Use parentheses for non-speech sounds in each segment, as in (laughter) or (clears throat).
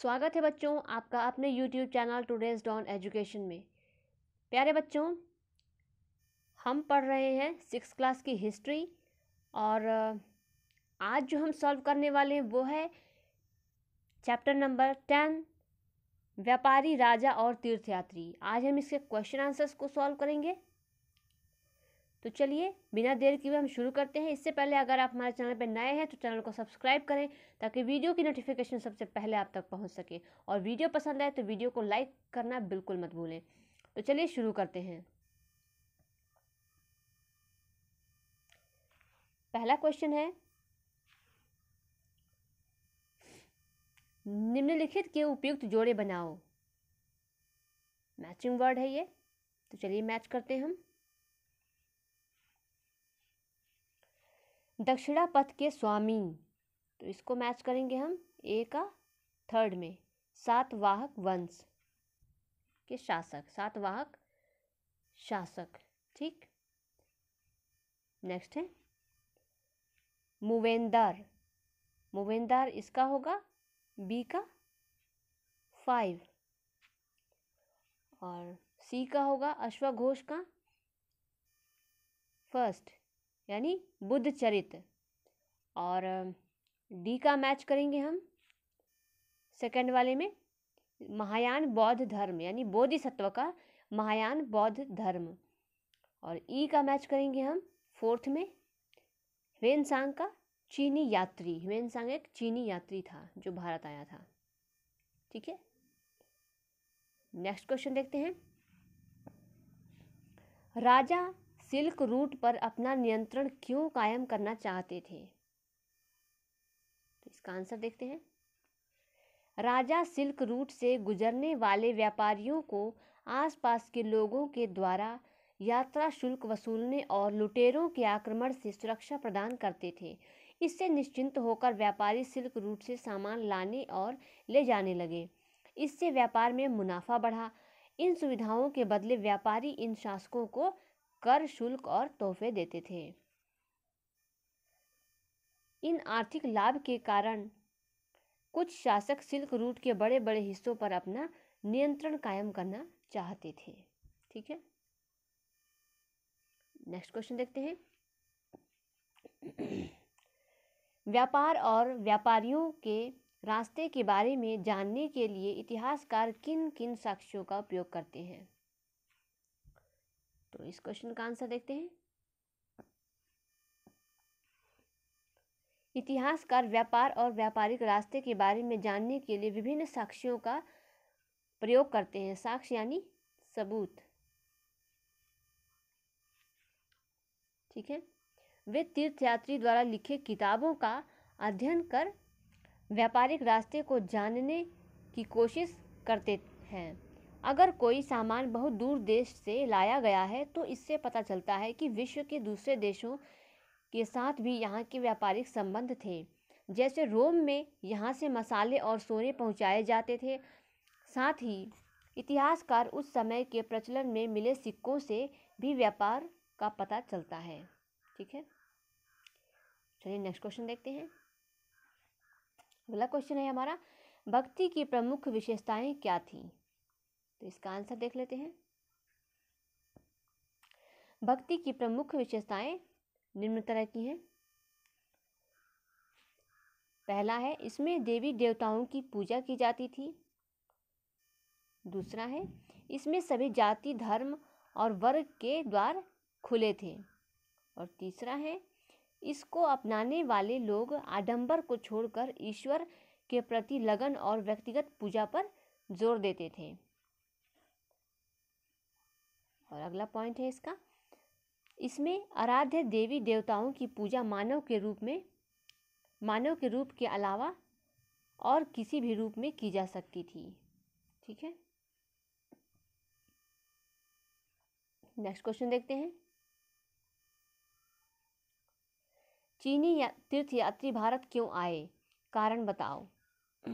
स्वागत है बच्चों आपका अपने YouTube channel today's dawn education में प्यारे बच्चों हम पढ़ रहे हैं सिक्स क्लास की हिस्ट्री और आज जो हम सॉल्व करने वाले हैं वो है चैप्टर नंबर टेन व्यापारी राजा और तीर्थयात्री आज हम इसके क्वेश्चन आंसर्स को सॉल्व करेंगे तो चलिए बिना देर के हम शुरू करते हैं इससे पहले अगर आप हमारे चैनल पर नए हैं तो चैनल को सब्सक्राइब करें ताकि वीडियो की नोटिफिकेशन सबसे पहले आप तक पहुंच सके और वीडियो पसंद आए तो वीडियो को लाइक करना बिल्कुल मत भूलें तो चलिए शुरू करते हैं पहला क्वेश्चन है निम्नलिखित के उपयुक्त जोड़े बनाओ मैचिंग वर्ड है ये तो चलिए मैच करते हैं हम दक्षिणा पथ के स्वामी तो इसको मैच करेंगे हम ए का थर्ड में सातवाहक वंश के शासक सातवाहक शासक ठीक नेक्स्ट है मुवेंदार मुवेंदार इसका होगा बी का फाइव और सी का होगा अश्वघोष का फर्स्ट यानी बुद्ध चरित और डी का मैच करेंगे हम सेकंड वाले में महायान बौद्ध धर्म यानी बोधिसत्व का महायान बौद्ध धर्म और ई का मैच करेंगे हम फोर्थ में ह्वेन सांग का चीनी यात्री ह्वेन सांग एक चीनी यात्री था जो भारत आया था ठीक है नेक्स्ट क्वेश्चन देखते हैं राजा सिल्क रूट पर अपना नियंत्रण क्यों कायम करना चाहते थे तो इसका आंसर देखते हैं राजा सिल्क रूट से गुजरने वाले व्यापारियों को आसपास के लोगों के द्वारा यात्रा शुल्क वसूलने और लुटेरों के आक्रमण से सुरक्षा प्रदान करते थे इससे निश्चिंत होकर व्यापारी सिल्क रूट से सामान लाने और ले जाने लगे इससे व्यापार में मुनाफा बढ़ा इन सुविधाओं के बदले व्यापारी इन शासकों को कर शुल्क और तोहफे देते थे इन आर्थिक लाभ के कारण कुछ शासक सिल्क रूट के बड़े बड़े हिस्सों पर अपना नियंत्रण कायम करना चाहते थे ठीक है नेक्स्ट क्वेश्चन देखते हैं व्यापार और व्यापारियों के रास्ते के बारे में जानने के लिए इतिहासकार किन किन साक्ष्यों का उपयोग करते हैं तो इस क्वेश्चन का आंसर देखते हैं इतिहासकार व्यापार और व्यापारिक रास्ते के बारे में जानने के लिए विभिन्न साक्ष्यों का प्रयोग करते हैं साक्ष्य यानी सबूत ठीक है वे तीर्थयात्री द्वारा लिखे किताबों का अध्ययन कर व्यापारिक रास्ते को जानने की कोशिश करते हैं अगर कोई सामान बहुत दूर देश से लाया गया है तो इससे पता चलता है कि विश्व के दूसरे देशों के साथ भी यहाँ के व्यापारिक संबंध थे जैसे रोम में यहाँ से मसाले और सोने पहुँचाए जाते थे साथ ही इतिहासकार उस समय के प्रचलन में मिले सिक्कों से भी व्यापार का पता चलता है ठीक है चलिए नेक्स्ट क्वेश्चन देखते हैं अगला क्वेश्चन है हमारा भक्ति की प्रमुख विशेषताएं क्या थीं तो इसका आंसर देख लेते हैं भक्ति की प्रमुख विशेषताएं निम्न तरह की हैं पहला है इसमें देवी देवताओं की पूजा की जाती थी दूसरा है इसमें सभी जाति धर्म और वर्ग के द्वार खुले थे और तीसरा है इसको अपनाने वाले लोग आडंबर को छोड़कर ईश्वर के प्रति लगन और व्यक्तिगत पूजा पर जोर देते थे और अगला पॉइंट है इसका इसमें आराध्य देवी देवताओं की पूजा मानव के रूप में मानव के रूप के अलावा और किसी भी रूप में की जा सकती थी ठीक है नेक्स्ट क्वेश्चन देखते हैं चीनी या यात्री भारत क्यों आए कारण बताओ (clears throat)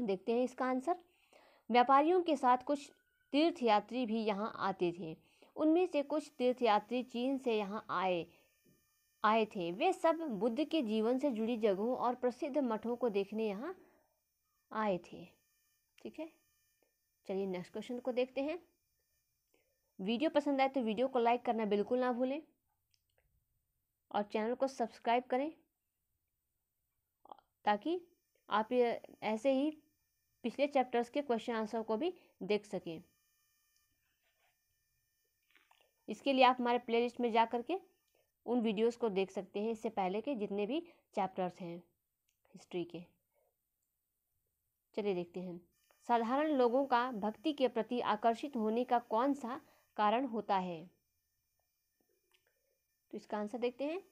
देखते हैं इसका आंसर व्यापारियों के साथ कुछ तीर्थयात्री भी यहाँ आते थे उनमें से कुछ तीर्थयात्री चीन से यहाँ आए आए थे वे सब बुद्ध के जीवन से जुड़ी जगहों और प्रसिद्ध मठों को देखने यहाँ आए थे ठीक है चलिए नेक्स्ट क्वेश्चन को देखते हैं वीडियो पसंद आए तो वीडियो को लाइक करना बिल्कुल ना भूलें और चैनल को सब्सक्राइब करें ताकि आप ऐसे ही पिछले चैप्टर्स के क्वेश्चन आंसर को भी देख सकें इसके लिए आप हमारे प्ले में जा कर के उन वीडियोस को देख सकते हैं इससे पहले के जितने भी चैप्टर्स हैं हिस्ट्री के चलिए देखते हैं साधारण लोगों का भक्ति के प्रति आकर्षित होने का कौन सा कारण होता है तो इसका आंसर देखते हैं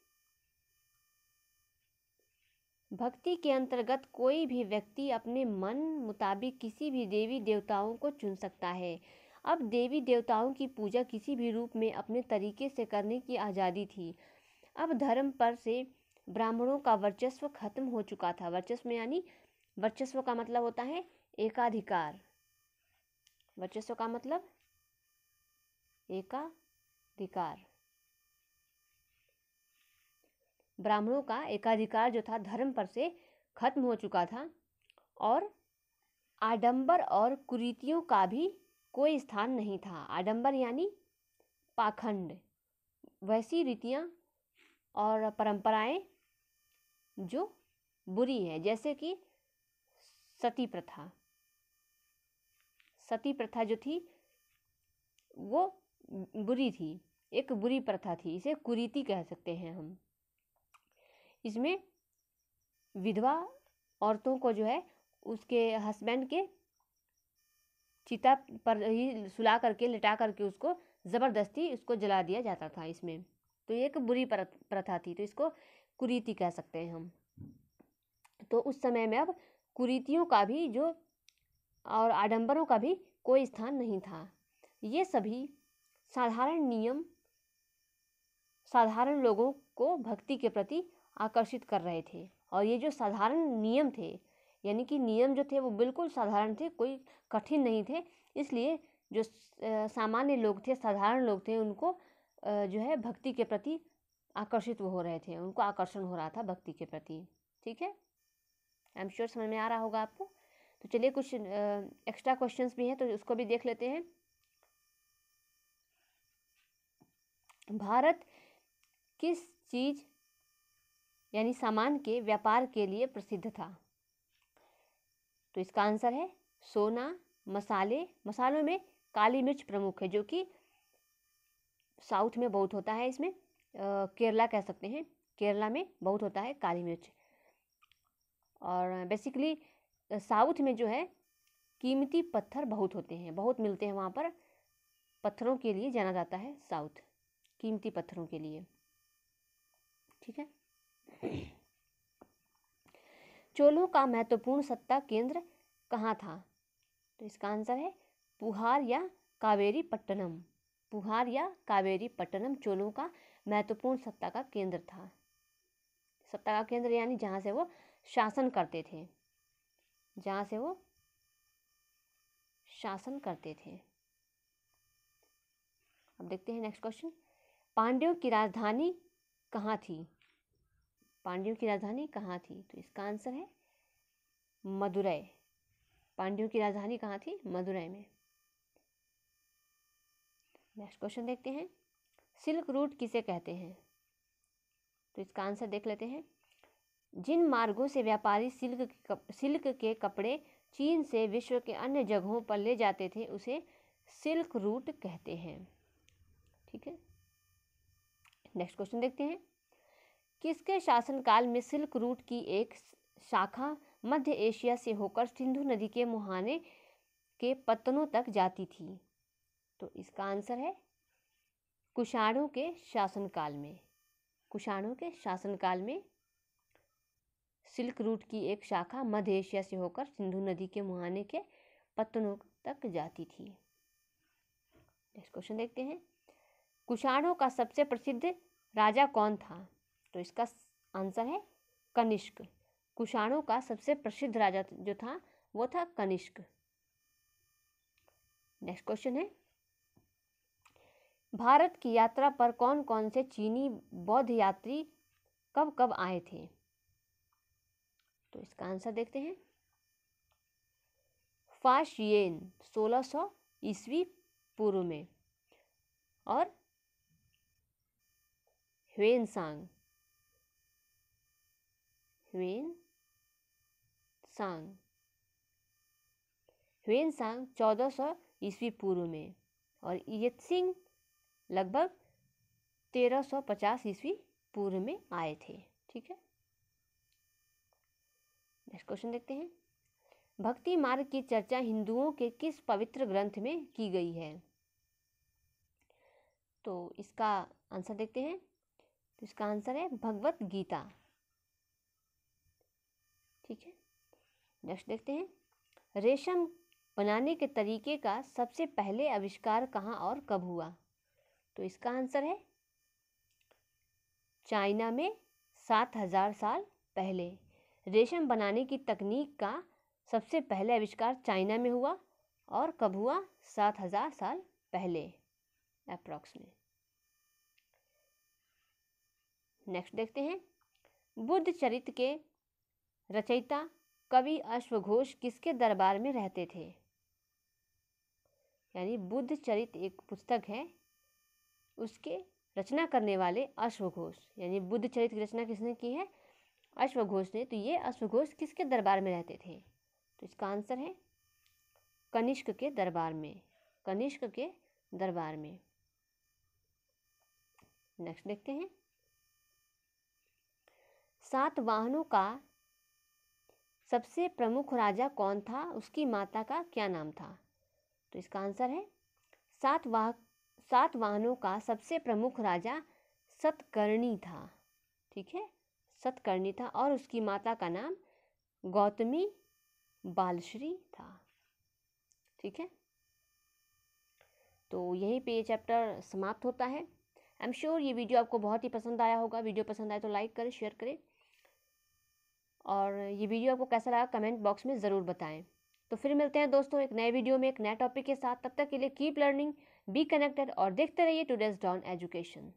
भक्ति के अंतर्गत कोई भी व्यक्ति अपने मन मुताबिक किसी भी देवी देवताओं को चुन सकता है अब देवी देवताओं की पूजा किसी भी रूप में अपने तरीके से करने की आज़ादी थी अब धर्म पर से ब्राह्मणों का वर्चस्व खत्म हो चुका था वर्चस्व यानी वर्चस्व का मतलब होता है एकाधिकार वर्चस्व का मतलब एकाधिकार ब्राह्मणों का एकाधिकार जो था धर्म पर से खत्म हो चुका था और आडंबर और कुरीतियों का भी कोई स्थान नहीं था आडंबर यानी पाखंड वैसी रीतियाँ और परंपराएं जो बुरी है जैसे कि सती प्रथा सती प्रथा जो थी वो बुरी थी एक बुरी प्रथा थी इसे कुरीति कह सकते हैं हम इसमें विधवा औरतों को जो है उसके हस्बैंड के चिता पर ही सुला करके लिटा करके उसको ज़बरदस्ती उसको जला दिया जाता था इसमें तो ये एक बुरी प्रथा थी तो इसको कुरीति कह सकते हैं हम तो उस समय में अब कुरीतियों का भी जो और आडंबरों का भी कोई स्थान नहीं था ये सभी साधारण नियम साधारण लोगों को भक्ति के प्रति आकर्षित कर रहे थे और ये जो साधारण नियम थे यानी कि नियम जो थे वो बिल्कुल साधारण थे कोई कठिन नहीं थे इसलिए जो सामान्य लोग थे साधारण लोग थे उनको जो है भक्ति के प्रति आकर्षित हो रहे थे उनको आकर्षण हो रहा था भक्ति के प्रति ठीक है आई एम श्योर समझ में आ रहा होगा आपको तो चलिए कुछ एक्स्ट्रा क्वेश्चंस भी हैं तो उसको भी देख लेते हैं भारत किस चीज़ यानी सामान के व्यापार के लिए प्रसिद्ध था तो इसका आंसर है सोना मसाले मसालों में काली मिर्च प्रमुख है जो कि साउथ में बहुत होता है इसमें केरला कह सकते हैं केरला में बहुत होता है काली मिर्च और बेसिकली साउथ में जो है कीमती पत्थर बहुत होते हैं बहुत मिलते हैं वहाँ पर पत्थरों के लिए जाना जाता है साउथ कीमती पत्थरों के लिए ठीक है चोलों का महत्वपूर्ण सत्ता केंद्र कहाँ था तो इसका आंसर है पुहार या कावेरी पट्टनम पुहार या कावेरी पट्टनम चोलों का महत्वपूर्ण सत्ता का केंद्र था सत्ता का केंद्र यानी जहाँ से वो शासन करते थे जहाँ से वो शासन करते थे अब देखते हैं नेक्स्ट क्वेश्चन पांड्यों की राजधानी कहाँ थी पांड्यों की राजधानी कहाँ थी तो इसका आंसर है मदुरई पांड्यों की राजधानी कहाँ थी मदुरई में नेक्स्ट क्वेश्चन देखते हैं सिल्क रूट किसे कहते हैं तो इसका आंसर देख लेते हैं जिन मार्गों से व्यापारी सिल्क कप, सिल्क के कपड़े चीन से विश्व के अन्य जगहों पर ले जाते थे उसे सिल्क रूट कहते हैं ठीक है नेक्स्ट क्वेश्चन देखते हैं किसके शासनकाल में सिल्क रूट की एक शाखा मध्य एशिया से होकर सिंधु नदी के मुहाने के पत्तनों तक जाती थी तो इसका आंसर है कुषाणों के शासनकाल में कुषाणों के शासनकाल में सिल्क रूट की एक शाखा मध्य एशिया से होकर सिंधु नदी के मुहाने के पत्तनों तक जाती थी नेक्स्ट क्वेश्चन देखते हैं कुषाणों का सबसे प्रसिद्ध राजा कौन था तो इसका आंसर है कनिष्क कुषाणों का सबसे प्रसिद्ध राजा जो था वो था कनिष्क नेक्स्ट क्वेश्चन है भारत की यात्रा पर कौन कौन से चीनी बौद्ध यात्री कब कब आए थे तो इसका आंसर देखते हैं फाशियन सौ ईस्वी पूर्व में और ह्वेनसांग ह्वेन सांग ह्वेन सांग चौदह सौ ईस्वी पूर्व में और यत सिंह लगभग तेरह सौ पचास ईस्वी पूर्व में आए थे ठीक है नेक्स्ट क्वेश्चन देखते हैं भक्ति मार्ग की चर्चा हिंदुओं के किस पवित्र ग्रंथ में की गई है तो इसका आंसर देखते हैं तो इसका आंसर है भगवत गीता ठीक है नेक्स्ट देखते हैं रेशम बनाने के तरीके का सबसे पहले आविष्कार कहाँ और कब हुआ तो इसका आंसर है चाइना में सात हजार साल पहले रेशम बनाने की तकनीक का सबसे पहले आविष्कार चाइना में हुआ और कब हुआ सात हजार साल पहले अप्रॉक्स में नेक्स्ट देखते हैं बुद्ध चरित्र के रचयिता कवि अश्वघोष किसके दरबार में रहते थे यानी बुद्ध चरित एक पुस्तक है उसके रचना करने वाले अश्वघोष यानी बुद्ध चरित की रचना किसने की है अश्वघोष ने तो ये अश्वघोष किसके दरबार में रहते थे तो इसका आंसर है कनिष्क के दरबार में कनिष्क के दरबार में नेक्स्ट देखते हैं सात वाहनों का सबसे प्रमुख राजा कौन था उसकी माता का क्या नाम था तो इसका आंसर है सात वाह सात वाहनों का सबसे प्रमुख राजा सतकर्णी था ठीक है सतकर्णी था और उसकी माता का नाम गौतमी बालश्री था ठीक है तो यहीं पे ये चैप्टर समाप्त होता है आई एम श्योर ये वीडियो आपको बहुत ही पसंद आया होगा वीडियो पसंद आए तो लाइक करें शेयर करें और ये वीडियो आपको कैसा लगा कमेंट बॉक्स में ज़रूर बताएं तो फिर मिलते हैं दोस्तों एक नए वीडियो में एक नए टॉपिक के साथ तब तक के लिए कीप लर्निंग बी कनेक्टेड और देखते रहिए टूडेज डॉन एजुकेशन